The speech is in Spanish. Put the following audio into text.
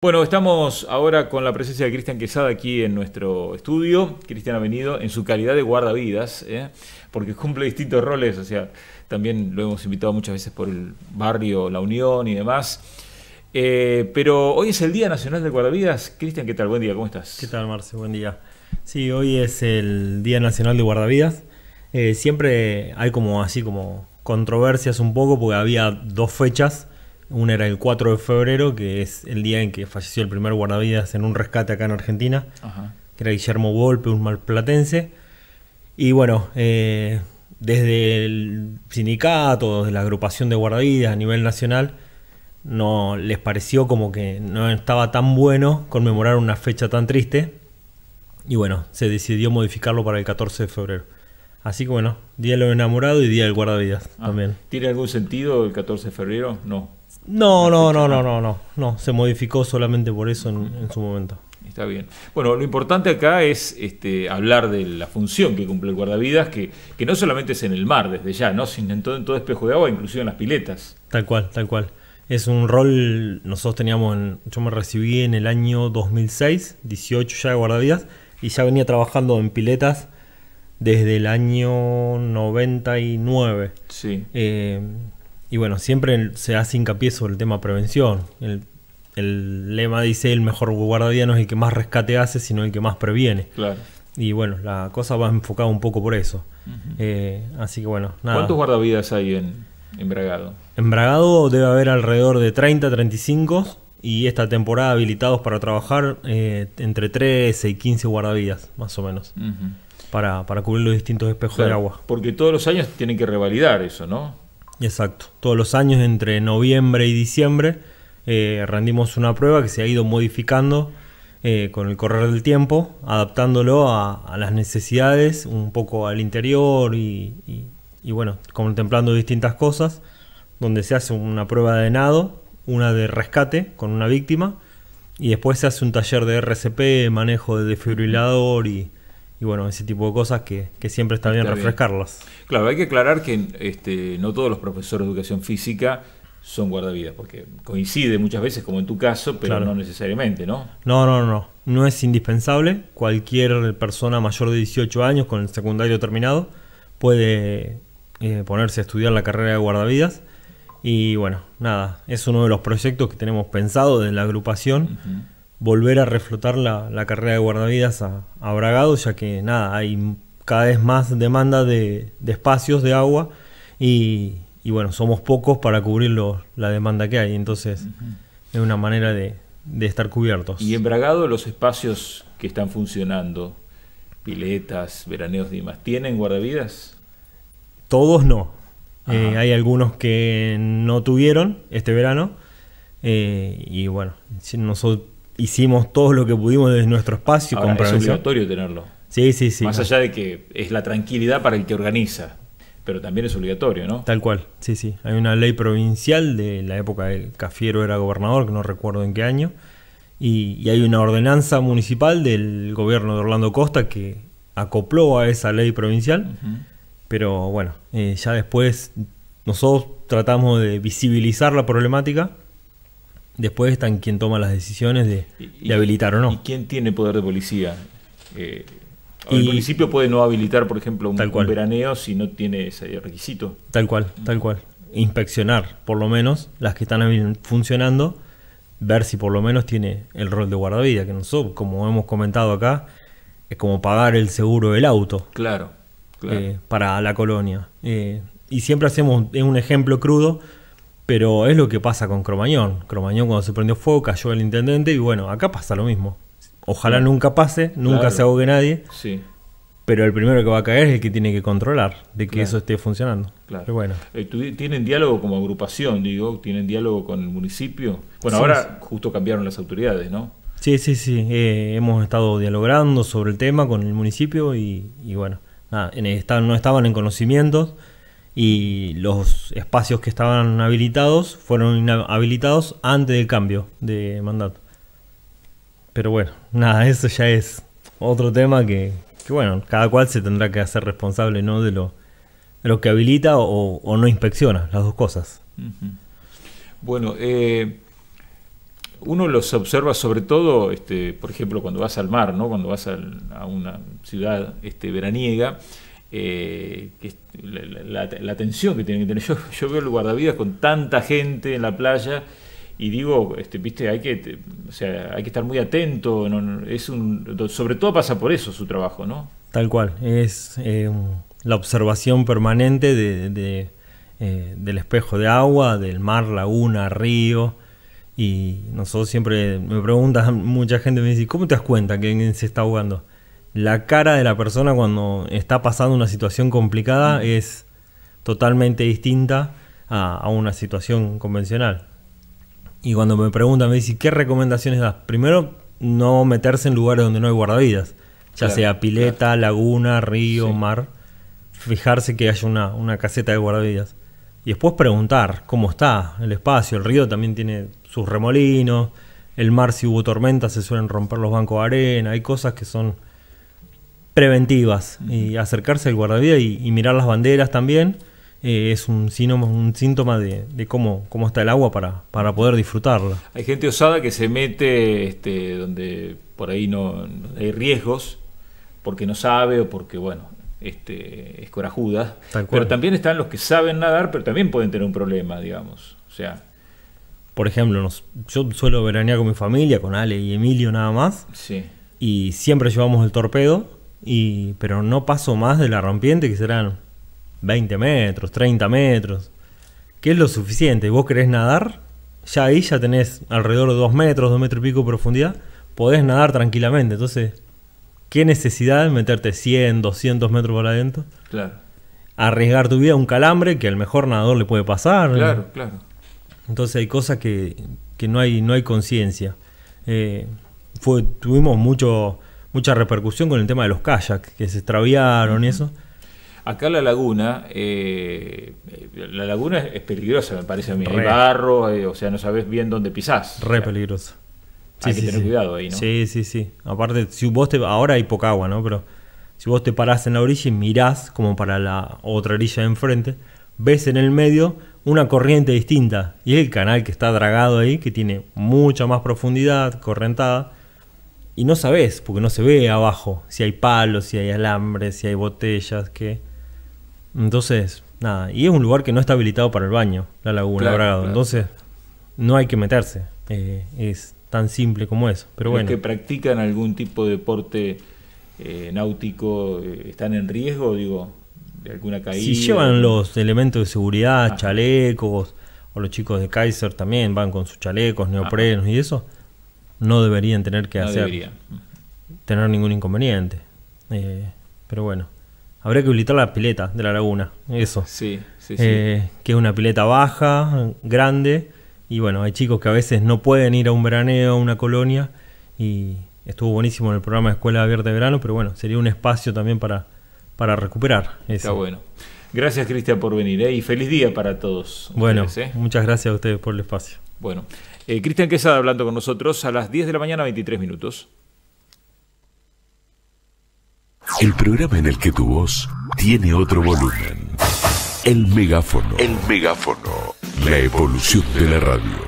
Bueno, estamos ahora con la presencia de Cristian Quesada aquí en nuestro estudio. Cristian ha venido en su calidad de guardavidas, ¿eh? porque cumple distintos roles, o sea, también lo hemos invitado muchas veces por el barrio La Unión y demás. Eh, pero hoy es el Día Nacional de Guardavidas. Cristian, ¿qué tal? Buen día, ¿cómo estás? ¿Qué tal, Marce? Buen día. Sí, hoy es el Día Nacional de Guardavidas. Eh, siempre hay como así como controversias un poco porque había dos fechas una era el 4 de febrero, que es el día en que falleció el primer guardavidas en un rescate acá en Argentina, que era Guillermo Golpe, un malplatense. Y bueno, eh, desde el sindicato, desde la agrupación de guardavidas a nivel nacional, no les pareció como que no estaba tan bueno conmemorar una fecha tan triste. Y bueno, se decidió modificarlo para el 14 de febrero. Así que bueno, Día de los Enamorados y Día del Guardavidas ah, amén ¿Tiene algún sentido el 14 de febrero? No. No, no, no, no, no, no, no, se modificó solamente por eso en, su momento. Está bien. Bueno, lo importante acá es este, hablar de la función que cumple el guardavidas, que, no solamente es en el mar desde ya, ¿no? sino en todo, espejo de agua, inclusive en las piletas. Tal cual, tal cual. Es un rol, nosotros teníamos, yo me recibí en el año 2006, 18 ya de guardavidas, y ya venía trabajando en piletas desde el año 99. Sí. Eh, y bueno, siempre se hace hincapié sobre el tema prevención. El, lema dice el mejor guardadía no es el que más rescate hace, sino el que más previene. Claro. Y bueno, la cosa va enfocada un poco por eso. Eh, así que bueno, nada. ¿Cuántos guardavidas hay en, Embragado? Bragado? debe haber alrededor de 30, 35 y esta temporada habilitados para trabajar eh, entre 13 y 15 guardavidas, más o menos. para, cubrir los distintos espejos de agua. Porque todos los años tienen que revalidar eso, ¿no? Exacto. Todos los años, entre noviembre y diciembre, eh, rendimos una prueba que se ha ido modificando eh, con el correr del tiempo, adaptándolo a, las necesidades, un poco al interior y, y, bueno, contemplando distintas cosas, donde se hace una prueba de nado, una de rescate con una víctima, y después se hace un taller de RCP, manejo de defibrilador y y bueno, ese tipo de cosas que, siempre está bien refrescarlas. Claro, hay que aclarar que este, no todos los profesores de educación física son guardavidas, porque coincide muchas veces, como en tu caso, pero no necesariamente, ¿no? No, no, no. No es indispensable. Cualquier persona mayor de 18 años con el secundario terminado puede eh, ponerse a estudiar la carrera de guardavidas. Y bueno, nada, es uno de los proyectos que tenemos pensado de la agrupación volver a reflotar la, carrera de guardavidas a, Bragado, ya que nada, hay cada vez más demanda de, espacios de agua y, bueno, somos pocos para cubrir la demanda que hay, entonces es una manera de, estar cubiertos. Y en Bragado los espacios que están funcionando, piletas, veraneos y demás, ¿tienen guardavidas? Todos no. Eh, hay algunos que no tuvieron este verano. Eh, y bueno, nosotros hicimos todo lo que pudimos desde nuestro espacio. Ahora, es obligatorio tenerlo. Sí, sí, sí. Más allá de que es la tranquilidad para el que organiza, pero también es obligatorio, ¿no? Tal cual, sí, sí. Hay una ley provincial de la época del Cafiero era gobernador, que no recuerdo en qué año, y, hay una ordenanza municipal del gobierno de Orlando Costa que acopló a esa ley provincial, pero bueno, eh, ya después nosotros tratamos de visibilizar la problemática Después están quien toma las decisiones de, habilitar o no. ¿Y quién tiene poder de policía? Eh, el municipio puede no habilitar, por ejemplo, un, veraneo si no tiene ese requisito. Tal cual, tal cual. Inspeccionar, por lo menos, las que están funcionando, ver si por lo menos tiene el rol de guardavidas. que nosotros, como hemos comentado acá, es como pagar el seguro del auto. Claro, claro. Eh, para la colonia. Eh, y siempre hacemos un ejemplo crudo, pero es lo que pasa con Cromañón. Cromañón cuando se prendió fuego cayó el intendente y bueno, acá pasa lo mismo. Ojalá nunca pase, nunca se ahogue nadie. Sí. Pero el primero que va a caer es el que tiene que controlar de que eso esté funcionando. Claro. bueno. Eh, ¿Tienen diálogo como agrupación, digo? ¿Tienen diálogo con el municipio? Bueno, ahora justo cambiaron las autoridades, ¿no? Sí, sí, sí. Eh, hemos estado dialogando sobre el tema con el municipio y, bueno, no estaban en conocimientos y los espacios que estaban habilitados fueron habilitados antes del cambio de mandato. Pero bueno, nada, eso ya es otro tema que, que bueno, cada cual se tendrá que hacer responsable ¿no? de, lo, que habilita o, no inspecciona, las dos cosas. Bueno, eh, uno los observa sobre todo, este, por ejemplo, cuando vas al mar, ¿no? cuando vas a una ciudad este, veraniega, eh, la, atención que tienen que tener. Yo, veo el guardavidas con tanta gente en la playa y digo, este, viste, hay que, sea, hay que estar muy atento. es un, sobre todo pasa por eso su trabajo, ¿no? Tal cual, es eh, la observación permanente de, eh, del espejo de agua, del mar, laguna, río. Y nosotros siempre me preguntas mucha gente me dice, ¿cómo te das cuenta que alguien se está ahogando? la cara de la persona cuando está pasando una situación complicada es totalmente distinta a, una situación convencional. Y cuando me preguntan, me dicen, ¿qué recomendaciones das? Primero, no meterse en lugares donde no hay guardavidas, ya sea pileta, laguna, río, mar. Fijarse que haya una, una caseta de guardavidas. Y después preguntar cómo está el espacio. El río también tiene sus remolinos. El mar, si hubo tormentas, se suelen romper los bancos de arena. Hay cosas que son preventivas. Y acercarse al guardavía y, mirar las banderas también eh, es un, síntoma de, cómo, cómo está el agua para, para poder disfrutarla. Hay gente osada que se mete este, donde por ahí no hay riesgos porque no sabe o porque, bueno, este, es corajuda. Pero también están los que saben nadar, pero también pueden tener un problema, digamos. O sea. Por ejemplo, yo suelo veranear con mi familia, con Ale y Emilio nada más. Y siempre llevamos el torpedo pero no paso más de la rompiente que serán 20 metros, 30 metros, que es lo suficiente. Vos querés nadar, ya ahí ya tenés alrededor de 2 metros, 2 metros y pico de profundidad, podés nadar tranquilamente. Entonces, ¿qué necesidad de meterte 100, 200 metros para adentro? Claro. Arriesgar tu vida a un calambre que al mejor nadador le puede pasar. Claro, claro. Entonces hay cosas que, que no hay, no hay conciencia. Eh, tuvimos mucho mucha repercusión con el tema de los kayaks, que se extraviaron y eso. Acá la laguna, eh, la laguna es peligrosa, me parece a mí. barro, eh, o sea, no sabes bien dónde pisás. Re peligroso. Hay que tener cuidado ahí, ¿no? Sí, sí, sí. Aparte, si vos te. Ahora hay poca agua, ¿no? Pero si vos te parás en la orilla y mirás como para la otra orilla de enfrente, ves en el medio una corriente distinta. Y el canal que está dragado ahí, que tiene mucha más profundidad, correntada y no sabes, porque no se ve abajo si hay palos, si hay alambres, si hay botellas, que... Entonces, nada. Y es un lugar que no está habilitado para el baño, la laguna, Entonces, no hay que meterse. Eh, es tan simple como eso. Pero Los que practican algún tipo de deporte eh, náutico eh, están en riesgo, digo, de alguna caída. Si llevan los elementos de seguridad, ah. chalecos, o los chicos de Kaiser también van con sus chalecos, neoprenos y eso, no deberían tener que hacer. Tener ningún inconveniente. Eh, pero bueno. Habría que habilitar la pileta de la laguna. Eso. Sí, eh, que es una pileta baja, grande. Y bueno, hay chicos que a veces no pueden ir a un veraneo, a una colonia. Y estuvo buenísimo en el programa de Escuela Abierta de Verano. Pero bueno, sería un espacio también para, para recuperar. Eso. Está bueno. Gracias, Cristian, por venir ¿eh? y feliz día para todos. Bueno, ¿eh? muchas gracias a ustedes por el espacio. Bueno, eh, Cristian Quesada hablando con nosotros a las 10 de la mañana, 23 minutos. El programa en el que tu voz tiene otro volumen. El megáfono. El megáfono. La evolución de la radio.